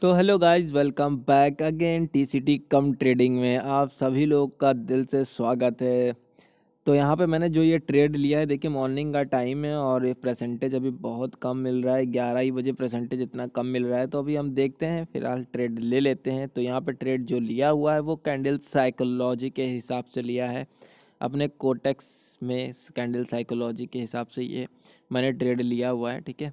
तो hello guys welcome back again TCT com trading में आप सभी लोग का दिल से स्वागत है तो यहाँ पे मैंने जो ये ट्रेड लिया है देखिए मॉर्निंग का टाइम है और ये परसेंटेज अभी बहुत कम मिल रहा है ग्यारह ही बजे परसेंटेज इतना कम मिल रहा है तो अभी हम देखते हैं फिलहाल ट्रेड ले लेते हैं तो यहाँ पे ट्रेड जो लिया हुआ है वो कैंडल साइकोलॉजी के हिसाब से लिया है अपने कोटेक्स में कैंडल साइकोलॉजी के हिसाब से ये मैंने ट्रेड लिया हुआ है ठीक है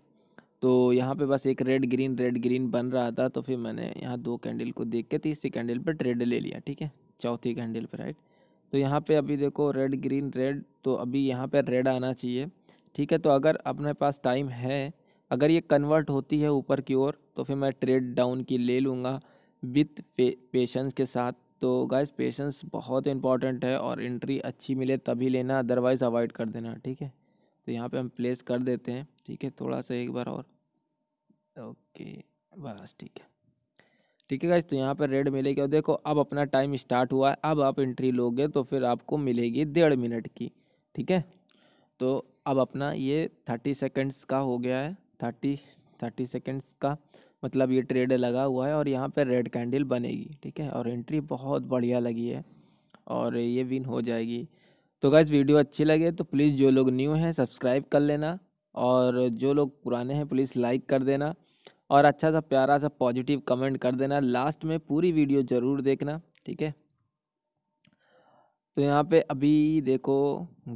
तो यहाँ पे बस एक रेड ग्रीन रेड ग्रीन बन रहा था तो फिर मैंने यहाँ दो कैंडल को देख के तीसरी कैंडल पर ट्रेड ले लिया ठीक है चौथी कैंडल पर राइट तो यहाँ पे अभी देखो रेड ग्रीन रेड तो अभी यहाँ पर रेड आना चाहिए ठीक है तो अगर अपने पास टाइम है अगर ये कन्वर्ट होती है ऊपर की ओर तो फिर मैं ट्रेड डाउन की ले लूँगा विथ पेशेंस के साथ तो गाइस पेशेंस बहुत इंपॉर्टेंट है और एंट्री अच्छी मिले तभी लेना अदरवाइज़ अवॉइड कर देना ठीक है तो यहाँ पे हम प्लेस कर देते हैं ठीक है थोड़ा सा एक बार और ओके बस ठीक है ठीक है गाइज तो यहाँ पर रेड मिलेगी और देखो अब अपना टाइम स्टार्ट हुआ है अब आप एंट्री लोगे तो फिर आपको मिलेगी डेढ़ मिनट की ठीक है तो अब अपना ये थर्टी सेकेंड्स का हो गया है थर्टी थर्टी सेकेंड्स का मतलब ये ट्रेड लगा हुआ है और यहाँ पर रेड कैंडल बनेगी ठीक है और एंट्री बहुत बढ़िया लगी है और ये विन हो जाएगी तो गाइज़ वीडियो अच्छी लगे तो प्लीज़ जो लोग न्यू हैं सब्सक्राइब कर लेना और जो लोग पुराने हैं प्लीज़ लाइक कर देना और अच्छा सा प्यारा सा पॉजिटिव कमेंट कर देना लास्ट में पूरी वीडियो ज़रूर देखना ठीक है तो यहाँ पे अभी देखो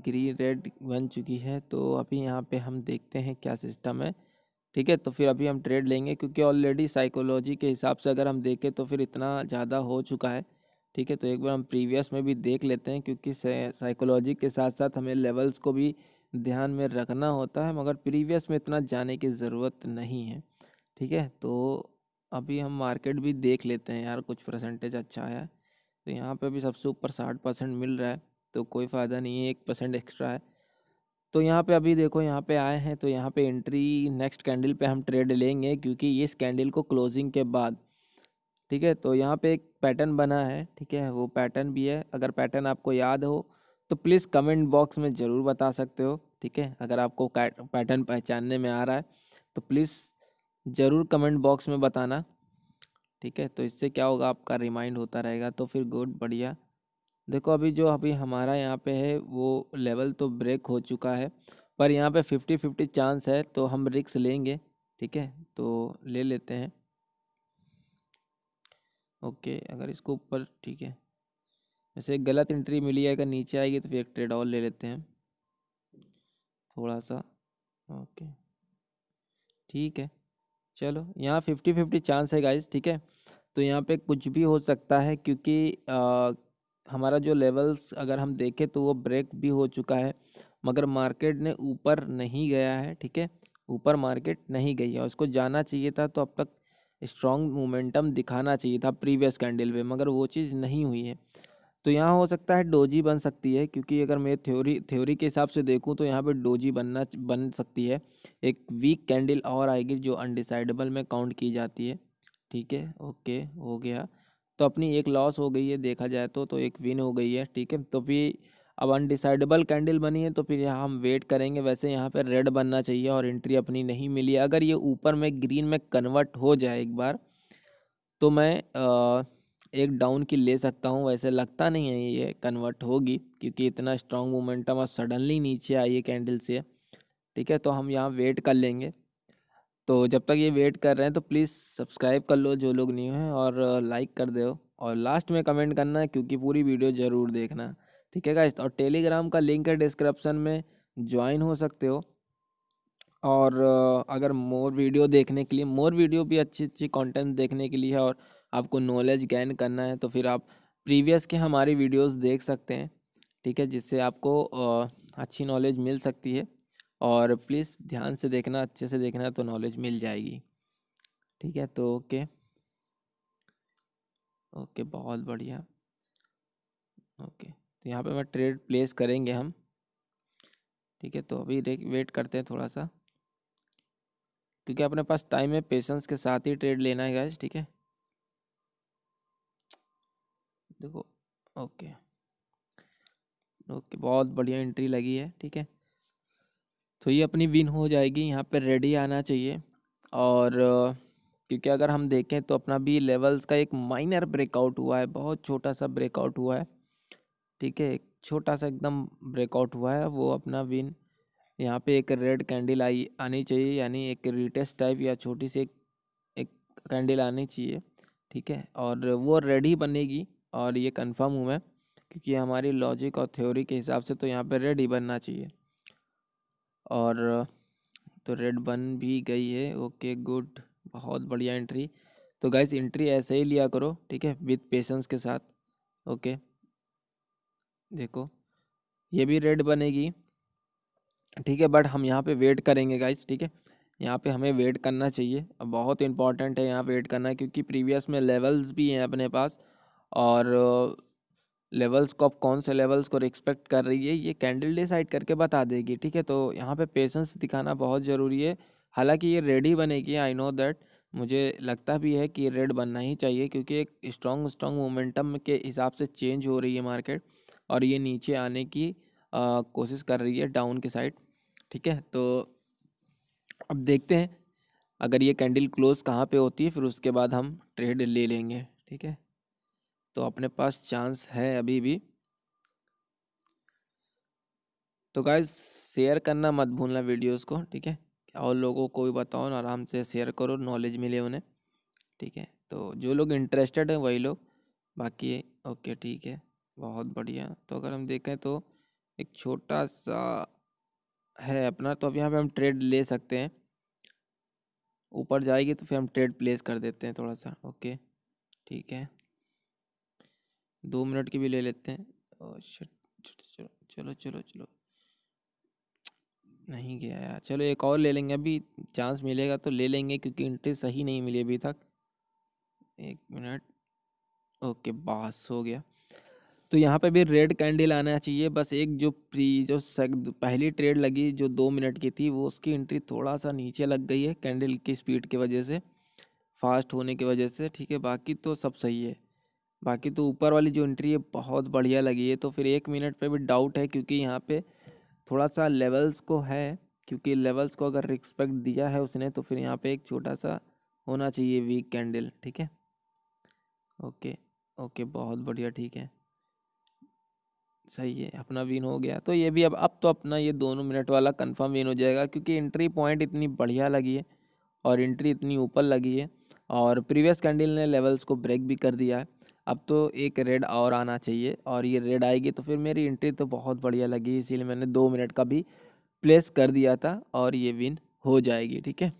ग्रीन रेड बन चुकी है तो अभी यहाँ पे हम देखते हैं क्या सिस्टम है ठीक है तो फिर अभी हम ट्रेड लेंगे क्योंकि ऑलरेडी साइकोलॉजी के हिसाब से अगर हम देखें तो फिर इतना ज़्यादा हो चुका है ठीक है तो एक बार हम प्रीवियस में भी देख लेते हैं क्योंकि साइकोलॉजी के साथ साथ हमें लेवल्स को भी ध्यान में रखना होता है मगर प्रीवियस में इतना जाने की ज़रूरत नहीं है ठीक है तो अभी हम मार्केट भी देख लेते हैं यार कुछ परसेंटेज अच्छा है तो यहाँ पे भी सबसे ऊपर साठ परसेंट मिल रहा है तो कोई फ़ायदा नहीं है एक परसेंट एक्स्ट्रा है तो यहाँ पे अभी देखो यहाँ पे आए हैं तो यहाँ पे एंट्री नेक्स्ट कैंडल पे हम ट्रेड लेंगे क्योंकि इस कैंडल को क्लोजिंग के बाद ठीक है तो यहाँ पे एक पैटर्न बना है ठीक है वो पैटर्न भी है अगर पैटर्न आपको याद हो तो प्लीज़ कमेंट बॉक्स में ज़रूर बता सकते हो ठीक है अगर आपको पैटर्न पहचानने में आ रहा है तो प्लीज़ ज़रूर कमेंट बॉक्स में बताना ठीक है तो इससे क्या होगा आपका रिमाइंड होता रहेगा तो फिर गुड बढ़िया देखो अभी जो अभी हमारा यहाँ पे है वो लेवल तो ब्रेक हो चुका है पर यहाँ पे फिफ्टी फिफ्टी चांस है तो हम रिक्स लेंगे ठीक है तो ले लेते हैं ओके अगर इसको ऊपर ठीक है वैसे गलत एंट्री मिली है अगर नीचे आएगी तो फिर एक ट्रेड और ले लेते हैं थोड़ा सा ओके ठीक है चलो यहाँ फिफ्टी फिफ्टी चांस है गाइस ठीक है तो यहाँ पे कुछ भी हो सकता है क्योंकि आ, हमारा जो लेवल्स अगर हम देखें तो वो ब्रेक भी हो चुका है मगर मार्केट ने ऊपर नहीं गया है ठीक है ऊपर मार्केट नहीं गई है उसको जाना चाहिए था तो अब तक स्ट्रॉन्ग मोमेंटम दिखाना चाहिए था प्रीवियस कैंडल पे मगर वो चीज़ नहीं हुई है तो यहाँ हो सकता है डोजी बन सकती है क्योंकि अगर मैं थ्योरी थ्योरी के हिसाब से देखूँ तो यहाँ पे डोजी बनना बन सकती है एक वीक कैंडल और आएगी जो अनडिसाइडेबल में काउंट की जाती है ठीक है ओके हो गया तो अपनी एक लॉस हो गई है देखा जाए तो तो एक विन हो गई है ठीक है तो भी अब अनडिसाइडेबल कैंडल बनी है तो फिर यहाँ हम वेट करेंगे वैसे यहाँ पर रेड बनना चाहिए और एंट्री अपनी नहीं मिली अगर ये ऊपर में ग्रीन में कन्वर्ट हो जाए एक बार तो मैं आ, एक डाउन की ले सकता हूँ वैसे लगता नहीं है ये कन्वर्ट होगी क्योंकि इतना स्ट्रॉन्ग मोमेंटम और सडनली नीचे आई है कैंडल से ठीक है तो हम यहाँ वेट कर लेंगे तो जब तक ये वेट कर रहे हैं तो प्लीज़ सब्सक्राइब कर लो जो लोग न्यू हैं और लाइक कर दो और लास्ट में कमेंट करना क्योंकि पूरी वीडियो ज़रूर देखना ठीक है गाइस और टेलीग्राम का लिंक है डिस्क्रिप्शन में ज्वाइन हो सकते हो और अगर मोर वीडियो देखने के लिए मोर वीडियो भी अच्छी अच्छी कंटेंट देखने के लिए है और आपको नॉलेज गेन करना है तो फिर आप प्रीवियस के हमारी वीडियोस देख सकते हैं ठीक है जिससे आपको अच्छी नॉलेज मिल सकती है और प्लीज़ ध्यान से देखना अच्छे से देखना तो नॉलेज मिल जाएगी ठीक है तो ओके ओके बहुत बढ़िया ओके तो यहाँ पे मैं ट्रेड प्लेस करेंगे हम ठीक है तो अभी वेट करते हैं थोड़ा सा क्योंकि अपने पास टाइम है पेशेंस के साथ ही ट्रेड लेना है गैस ठीक है देखो ओके ओके बहुत बढ़िया एंट्री लगी है ठीक है तो ये अपनी विन हो जाएगी यहाँ पे रेडी आना चाहिए और क्योंकि अगर हम देखें तो अपना भी लेवल्स का एक माइनर ब्रेकआउट हुआ है बहुत छोटा सा ब्रेकआउट हुआ है ठीक है एक छोटा सा एकदम ब्रेकआउट हुआ है वो अपना विन यहाँ पे एक रेड कैंडल आई आनी चाहिए यानी एक रिटेस्ट टाइप या छोटी सी एक एक कैंडल आनी चाहिए ठीक है और वो रेडी बनेगी और ये कंफर्म हूँ मैं क्योंकि हमारी लॉजिक और थ्योरी के हिसाब से तो यहाँ पे रेड ही बनना चाहिए और तो रेड बन भी गई है ओके गुड बहुत बढ़िया एंट्री तो गाइस एंट्री ऐसे ही लिया करो ठीक है विथ पेशेंस के साथ ओके देखो ये भी रेड बनेगी ठीक है बट हम यहाँ पे वेट करेंगे गाइस ठीक है यहाँ पे हमें वेट करना चाहिए अब बहुत इंपॉर्टेंट है यहाँ वेट करना क्योंकि प्रीवियस में लेवल्स भी हैं अपने पास और लेवल्स uh, को अब कौन से लेवल्स को रिस्पेक्ट कर रही है ये कैंडल डिसाइड करके बता देगी ठीक है तो यहाँ पे पेशेंस दिखाना बहुत ज़रूरी है हालांकि ये रेड ही बनेगी आई नो दैट मुझे लगता भी है कि रेड बनना ही चाहिए क्योंकि एक स्ट्रॉन्ग स्ट्रॉन्ग मोमेंटम के हिसाब से चेंज हो रही है मार्केट और ये नीचे आने की कोशिश कर रही है डाउन के साइड ठीक है तो अब देखते हैं अगर ये कैंडल क्लोज कहाँ पे होती है फिर उसके बाद हम ट्रेड ले लेंगे ठीक है तो अपने पास चांस है अभी भी तो गाइज शेयर करना मत भूलना वीडियोस को ठीक है और लोगों को भी बताओ आराम से शेयर करो नॉलेज मिले उन्हें ठीक है तो जो लोग इंटरेस्टेड हैं वही लोग बाकी ओके ठीक है बहुत बढ़िया तो अगर हम देखें तो एक छोटा सा है अपना तो अब यहाँ पे हम ट्रेड ले सकते हैं ऊपर जाएगी तो फिर हम ट्रेड प्लेस कर देते हैं थोड़ा सा ओके ठीक है दो मिनट की भी ले लेते हैं ओ चलो चलो चलो चलो नहीं गया यार चलो एक और ले लेंगे अभी चांस मिलेगा तो ले लेंगे क्योंकि एंट्री सही नहीं मिली अभी तक एक मिनट ओके बास हो गया तो यहाँ पे भी रेड कैंडल आना चाहिए बस एक जो प्री जो पहली ट्रेड लगी जो दो मिनट की थी वो उसकी एंट्री थोड़ा सा नीचे लग गई है कैंडल की स्पीड की वजह से फास्ट होने की वजह से ठीक है बाकी तो सब सही है बाकी तो ऊपर वाली जो एंट्री है बहुत बढ़िया लगी है तो फिर एक मिनट पर भी डाउट है क्योंकि यहाँ पर थोड़ा सा लेवल्स को है क्योंकि लेवल्स को अगर रिस्पेक्ट दिया है उसने तो फिर यहाँ पर एक छोटा सा होना चाहिए वीक कैंडल ठीक है ओके ओके बहुत बढ़िया ठीक है सही है अपना विन हो गया तो ये भी अब अब तो अपना ये दोनों मिनट वाला कंफर्म विन हो जाएगा क्योंकि एंट्री पॉइंट इतनी बढ़िया लगी है और एंट्री इतनी ऊपर लगी है और प्रीवियस कैंडल ने लेवल्स को ब्रेक भी कर दिया है अब तो एक रेड और आना चाहिए और ये रेड आएगी तो फिर मेरी एंट्री तो बहुत बढ़िया लगी इसीलिए मैंने दो मिनट का भी प्लेस कर दिया था और ये विन हो जाएगी ठीक है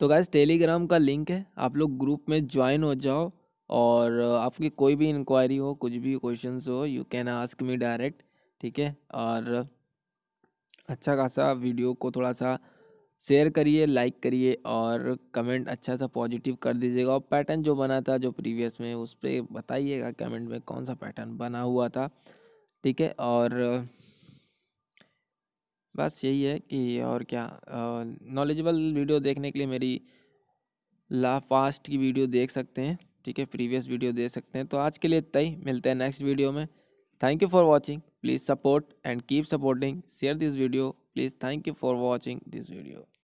तो गैस टेलीग्राम का लिंक है आप लोग ग्रुप में ज्वाइन हो जाओ और आपकी कोई भी इंक्वायरी हो कुछ भी क्वेश्चन हो you can ask me direct ठीक है और अच्छा खासा वीडियो को थोड़ा सा शेयर करिए लाइक करिए और कमेंट अच्छा सा पॉजिटिव कर दीजिएगा और पैटर्न जो बना था जो प्रीवियस में उस पर बताइएगा कमेंट में कौन सा पैटर्न बना हुआ था ठीक है और बस यही है कि और क्या नॉलेजेबल वीडियो देखने के लिए मेरी ला फास्ट की वीडियो देख सकते हैं ठीक है प्रीवियस वीडियो दे सकते हैं तो आज के लिए इतना ही मिलते हैं नेक्स्ट वीडियो में thank you for watching please support and keep supporting share this video please thank you for watching this video